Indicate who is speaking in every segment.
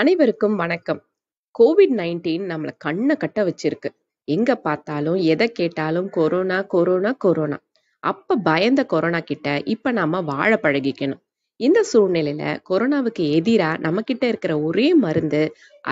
Speaker 1: அனைவருக்கும் வணக்கம் Covid nineteen நம்மளை கண்ணை கட்ட வச்சிருக்கு எங்க பார்த்தாலும் எதை கேட்டாலும் கொரோனா கொரோனா கொரோனா அப்ப பயந்த கொரோனா கிட்ட இப்ப நாம வாழ பழகிக்கணும் இந்த சூழ்நிலையில கொரோனாவுக்கு எதிரா நம்ம கிட்ட இருக்கிற ஒரே மருந்து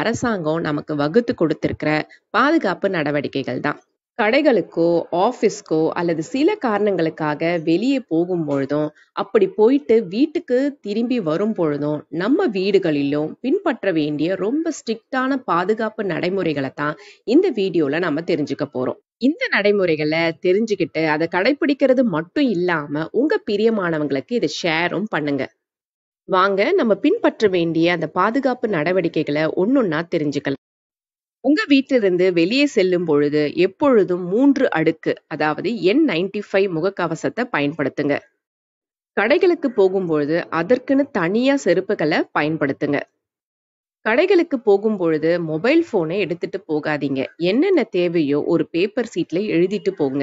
Speaker 1: அரசாங்கம் நமக்கு வகுத்து கொடுத்திருக்கிற பாதுகாப்பு நடவடிக்கைகள் தான் கடைகளுக்கோ ஆஃபீஸ்க்கோ அல்லது சில காரணங்களுக்காக வெளியே போகும் பொழுதும் அப்படி போயிட்டு வீட்டுக்கு திரும்பி வரும் பொழுதும் நம்ம வீடுகளிலும் பின்பற்ற வேண்டிய ரொம்ப ஸ்ட்ரிக்டான பாதுகாப்பு நடைமுறைகளை தான் இந்த வீடியோல நம்ம தெரிஞ்சுக்க போறோம் இந்த நடைமுறைகளை தெரிஞ்சுக்கிட்டு அதை கடைபிடிக்கிறது மட்டும் இல்லாம உங்க பிரியமானவங்களுக்கு இதை ஷேரும் பண்ணுங்க வாங்க நம்ம பின்பற்ற வேண்டிய அந்த பாதுகாப்பு நடவடிக்கைகளை ஒன்னொன்னா தெரிஞ்சுக்கலாம் உங்க வீட்டிலிருந்து வெளியே செல்லும் பொழுது எப்பொழுதும் மூன்று அடுக்கு அதாவது என் நைன்டி ஃபைவ் முகக்கவசத்தை பயன்படுத்துங்க கடைகளுக்கு போகும்பொழுது அதற்குன்னு தனியா செருப்புகளை பயன்படுத்துங்க கடைகளுக்கு போகும்பொழுது மொபைல் போனை எடுத்துட்டு போகாதீங்க என்னென்ன தேவையோ ஒரு பேப்பர் சீட்ல எழுதிட்டு போங்க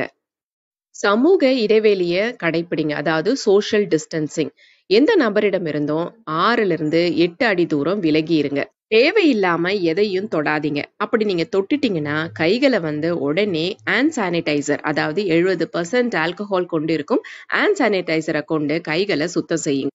Speaker 1: சமூக இடைவெளியை கடைபிடிங்க அதாவது சோஷியல் டிஸ்டன்சிங் எந்த நபரிடம் இருந்தும் ஆறுல இருந்து எட்டு அடி தூரம் விலகி இருங்க தேவையில்லாம எதையும் தொடாதீங்க. அப்படி நீங்க தொட்டுட்டீங்கன்னா, கைகளை வந்து உடனே ஹேண்ட் சானிடைசர் அதாவது பர்சன்ட் ஆல்கஹால் கொண்டிருக்கும் ஹேண்ட் சானிடைசரை கொண்டு கைகளை சுத்தம் செய்யுங்க.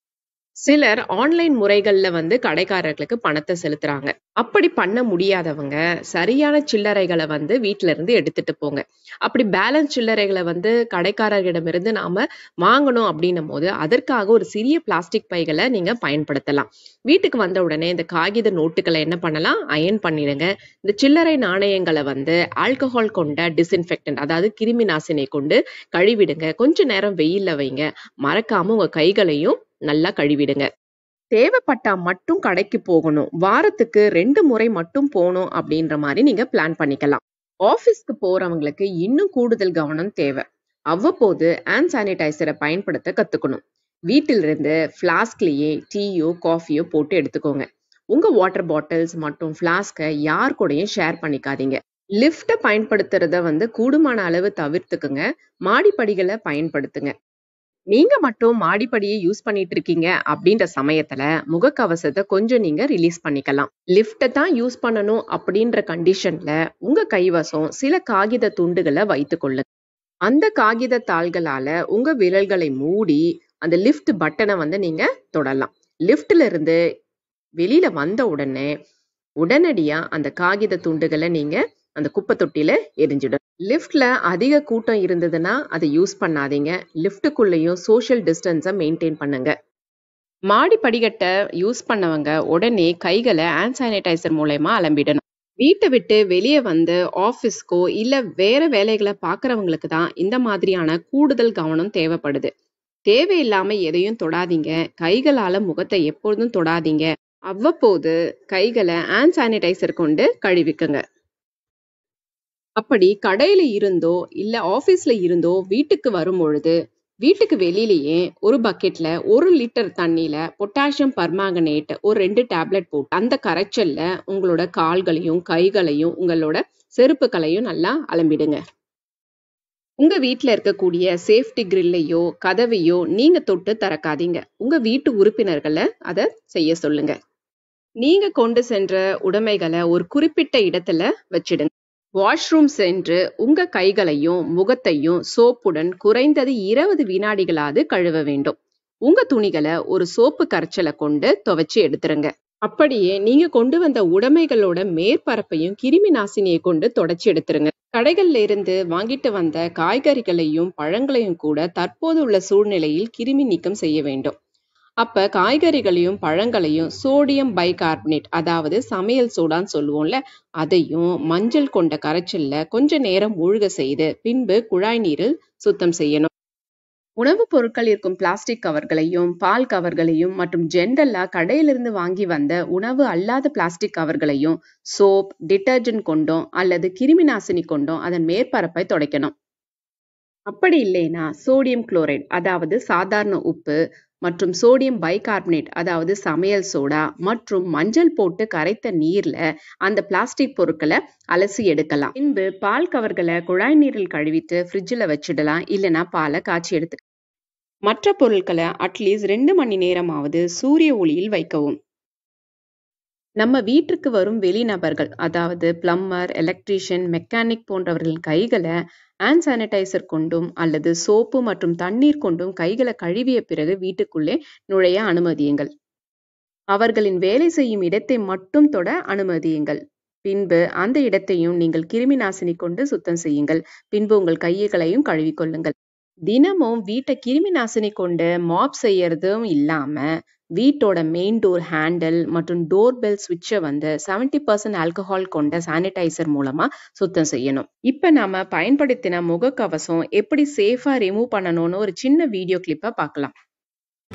Speaker 1: சிலர் ஆன்லைன் முறைகள்ல வந்து கடைக்காரர்களுக்கு பணத்தை செலுத்துறாங்க அப்படி பண்ண முடியாதவங்க சரியான சில்லறைகளை வந்து வீட்டுல இருந்து எடுத்துட்டு போங்க அப்படி பேலன்ஸ் சில்லறைகளை வந்து கடைக்காரர்களிடமிருந்து நாம வாங்கணும் அப்படின்னும் போது அதற்காக ஒரு சிறிய பிளாஸ்டிக் பைகளை நீங்க பயன்படுத்தலாம் வீட்டுக்கு வந்த உடனே இந்த காகித நோட்டுகளை என்ன பண்ணலாம் அயன் பண்ணிடுங்க இந்த சில்லறை நாணயங்களை வந்து ஆல்கஹால் கொண்ட டிஸ்இன்ஃபெக்டன் அதாவது கிருமி நாசினை கொண்டு கழுவிடுங்க கொஞ்ச நேரம் வெயில்ல வைங்க மறக்காம உங்க கைகளையும் நல்லா கழுவிடுங்க தேவைப்பட்டா மட்டும் கடைக்கு போகணும் வாரத்துக்கு ரெண்டு முறை மட்டும் போகணும் அப்படின்ற மாதிரி நீங்க பிளான் பண்ணிக்கலாம் ஆஃபீஸ்க்கு போறவங்களுக்கு இன்னும் கூடுதல் கவனம் தேவை அவ்வப்போது ஹேண்ட் சானிடைசரை பயன்படுத்த கத்துக்கணும் வீட்டிலிருந்து ஃப்ளாஸ்க்லேயே டீயோ காஃபியோ போட்டு எடுத்துக்கோங்க உங்க வாட்டர் பாட்டில்ஸ் மற்றும் ஃப்ளாஸ்கை யார் கூடயும் ஷேர் பண்ணிக்காதீங்க லிஃப்ட பயன்படுத்துறத வந்து கூடுமான அளவு தவிர்த்துக்குங்க மாடிப்படிகளை பயன்படுத்துங்க நீங்க மட்டும் மாடிப்படியை யூஸ் பண்ணிட்டு இருக்கீங்க அப்படின்ற சமயத்துல முகக்கவசத்தை கொஞ்சம் நீங்க ரிலீஸ் பண்ணிக்கலாம் லிப்ட தான் யூஸ் பண்ணணும் அப்படின்ற கண்டிஷன்ல உங்க கைவசம் சில காகித துண்டுகளை கொள்ளுங்க அந்த காகித தாள்களால உங்க விரல்களை மூடி அந்த லிஃப்ட் பட்டனை வந்து நீங்க தொடலாம் லிஃப்ட்ல இருந்து வெளியில வந்த உடனே உடனடியா அந்த காகித துண்டுகளை நீங்க அந்த குப்பை தொட்டியில எரிஞ்சிடும் லிஃப்டில் அதிக கூட்டம் இருந்ததுன்னா அதை யூஸ் பண்ணாதீங்க லிஃப்ட்டுக்குள்ளேயும் சோஷியல் டிஸ்டன்ஸை மெயின்டைன் பண்ணுங்க மாடி படிக்கட்டை யூஸ் பண்ணவங்க உடனே கைகளை ஹேண்ட் சானிடைசர் மூலயமா அலம்பிடணும் வீட்டை விட்டு வெளியே வந்து ஆஃபீஸ்க்கோ இல்லை வேற வேலைகளை பார்க்குறவங்களுக்கு தான் இந்த மாதிரியான கூடுதல் கவனம் தேவைப்படுது தேவையில்லாமல் எதையும் தொடாதீங்க கைகளால் முகத்தை எப்பொழுதும் தொடாதீங்க அவ்வப்போது கைகளை ஹேண்ட் சானிடைசர் கொண்டு கழுவிக்குங்க அப்படி கடையில இருந்தோ இல்ல ஆபீஸ்ல இருந்தோ வீட்டுக்கு வரும்பொழுது வீட்டுக்கு வெளியிலேயே ஒரு பக்கெட்ல ஒரு லிட்டர் தண்ணியில பொட்டாசியம் பர்மாங்கனேட் ஒரு ரெண்டு டேப்லெட் போட்டு அந்த கரைச்சல்ல உங்களோட கால்களையும் கைகளையும் உங்களோட செருப்புகளையும் நல்லா அலம்பிடுங்க உங்க வீட்டில் இருக்கக்கூடிய சேஃப்டி கிரில்லையோ கதவையோ நீங்க தொட்டு திறக்காதீங்க உங்க வீட்டு உறுப்பினர்களை அதை செய்ய சொல்லுங்க நீங்க கொண்டு சென்ற உடைமைகளை ஒரு குறிப்பிட்ட இடத்துல வச்சிடுங்க வாஷ்ரூம் சென்று உங்க கைகளையும் முகத்தையும் சோப்புடன் குறைந்தது இருபது வினாடிகளாவது கழுவ வேண்டும் உங்க துணிகளை ஒரு சோப்பு கரைச்சலை கொண்டு துவைச்சு எடுத்துருங்க அப்படியே நீங்க கொண்டு வந்த உடைமைகளோட மேற்பரப்பையும் கிருமி நாசினியை கொண்டு தொடச்சி எடுத்துருங்க கடைகள்ல இருந்து வாங்கிட்டு வந்த காய்கறிகளையும் பழங்களையும் கூட தற்போது உள்ள சூழ்நிலையில் கிருமி நீக்கம் செய்ய வேண்டும் அப்ப காய்கறிகளையும் பழங்களையும் சோடியம் பைகார்பனேட் அதாவது சமையல் சோடான்னு சொல்லுவோம்ல அதையும் மஞ்சள் கொண்ட கரைச்சல்ல கொஞ்ச நேரம் மூழ்க செய்து பின்பு குழாய் நீரில் சுத்தம் செய்யணும் உணவுப் பொருட்கள் இருக்கும் பிளாஸ்டிக் கவர்களையும் பால் கவர்களையும் மற்றும் ஜென்டல்லா கடையிலிருந்து வாங்கி வந்த உணவு அல்லாத பிளாஸ்டிக் கவர்களையும் சோப் டிட்டர்ஜென்ட் கொண்டோம் அல்லது கிருமி நாசினி கொண்டோம் அதன் மேற்பரப்பை துடைக்கணும் அப்படி இல்லைனா சோடியம் குளோரைட் அதாவது சாதாரண உப்பு மற்றும் சோடியம் பைகார்பனேட் அதாவது சமையல் சோடா மற்றும் மஞ்சள் போட்டு கரைத்த நீர்ல அந்த பிளாஸ்டிக் பொருட்களை அலசி எடுக்கலாம் பின்பு பால் கவர்களை குழாய் நீரில் கழுவிட்டு ஃப்ரிட்ஜில் வச்சிடலாம் இல்லைனா பாலை காய்ச்சி எடுத்து மற்ற பொருட்களை அட்லீஸ்ட் ரெண்டு மணி நேரமாவது சூரிய ஒளியில் வைக்கவும் நம்ம வீட்டிற்கு வரும் வெளிநபர்கள் அதாவது பிளம்மர் எலக்ட்ரீஷியன் மெக்கானிக் போன்றவர்களின் கைகளை ஹேண்ட் சானிடைசர் கொண்டும் அல்லது சோப்பு மற்றும் தண்ணீர் கொண்டும் கைகளை கழுவிய பிறகு வீட்டுக்குள்ளே நுழைய அனுமதியுங்கள் அவர்களின் வேலை செய்யும் இடத்தை மட்டும் தொட அனுமதியுங்கள் பின்பு அந்த இடத்தையும் நீங்கள் கிருமி நாசினி கொண்டு சுத்தம் செய்யுங்கள் பின்பு உங்கள் கைகளையும் கழுவிக்கொள்ளுங்கள் தினமும் வீட்டை கிருமி நாசினி கொண்டு மாப் செய்யறதும் இல்லாம வீட்டோட மெயின் டோர் ஹேண்டில் மற்றும் டோர் பெல் சுவிட்சை வந்து செவன்டி பர்சன்ட் ஆல்கஹால் கொண்ட சானிடைசர் மூலமா சுத்தம் செய்யணும் இப்ப நாம பயன்படுத்தின முகக்கவசம் எப்படி சேஃபா ரிமூவ் பண்ணணும்னு ஒரு சின்ன வீடியோ கிளிப்பை பார்க்கலாம்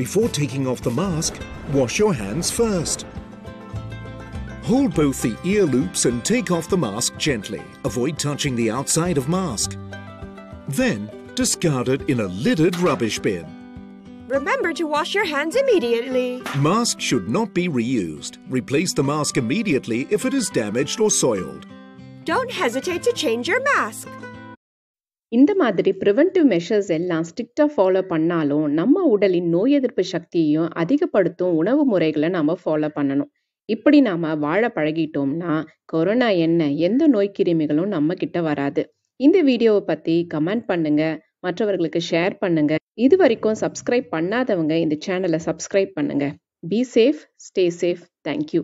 Speaker 1: Before taking off the mask, wash your hands first. Hold both the ear loops and take off the mask gently. Avoid touching the outside of mask. Then, discard it in a lidded rubbish bin. Remember to wash your hands immediately. Masks should not be reused. Replace the mask immediately if it is damaged or soiled. Don't hesitate to change your mask. இந்த மாதிரி preventive measures எல்லாம் ஸ்ட்ரிக்டாக follow பண்ணாலும் நம்ம உடலின் நோய் எதிர்ப்பு சக்தியையும் அதிகப்படுத்தும் உணவு முறைகளை நாம் ஃபாலோ பண்ணணும் இப்படி நாம் வாழ பழகிட்டோம்னா கொரோனா என்ன எந்த நோய் கிருமிகளும் நம்ம கிட்ட வராது இந்த வீடியோவை பற்றி கமெண்ட் பண்ணுங்கள் மற்றவர்களுக்கு ஷேர் பண்ணுங்கள் இது வரைக்கும் சப்ஸ்கிரைப் பண்ணாதவங்க இந்த சேனலை சப்ஸ்கிரைப் பண்ணுங்கள் be safe stay safe thank you